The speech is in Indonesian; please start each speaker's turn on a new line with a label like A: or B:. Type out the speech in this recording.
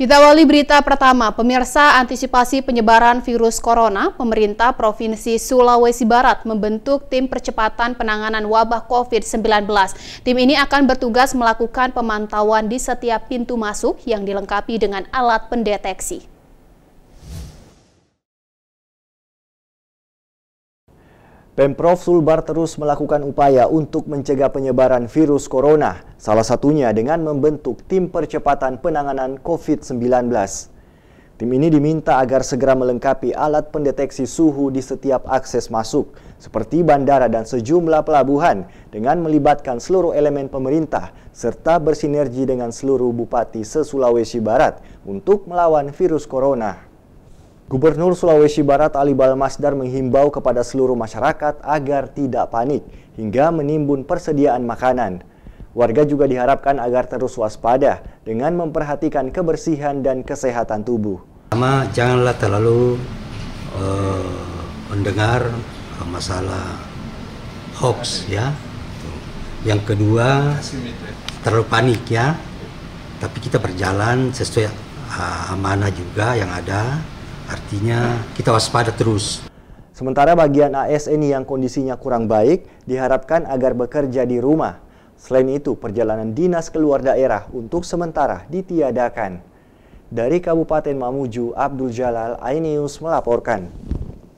A: Kita awali berita pertama, pemirsa antisipasi penyebaran virus corona, pemerintah Provinsi Sulawesi Barat membentuk tim percepatan penanganan wabah COVID-19. Tim ini akan bertugas melakukan pemantauan di setiap pintu masuk yang dilengkapi dengan alat pendeteksi.
B: Pemprov Sulbar terus melakukan upaya untuk mencegah penyebaran virus corona, salah satunya dengan membentuk tim percepatan penanganan COVID-19. Tim ini diminta agar segera melengkapi alat pendeteksi suhu di setiap akses masuk, seperti bandara dan sejumlah pelabuhan, dengan melibatkan seluruh elemen pemerintah serta bersinergi dengan seluruh bupati se-Sulawesi Barat untuk melawan virus corona. Gubernur Sulawesi Barat Ali Balmasdar menghimbau kepada seluruh masyarakat agar tidak panik hingga menimbun persediaan makanan. Warga juga diharapkan agar terus waspada dengan memperhatikan kebersihan dan kesehatan tubuh.
C: Pertama, janganlah terlalu uh, mendengar eh, masalah hoax ya. Yang kedua terlalu panik ya. Tapi kita berjalan sesuai uh, amanah juga yang ada. Artinya kita waspada terus.
B: Sementara bagian ASN yang kondisinya kurang baik diharapkan agar bekerja di rumah. Selain itu, perjalanan dinas keluar daerah untuk sementara ditiadakan. Dari Kabupaten Mamuju, Abdul Jalal, INews melaporkan.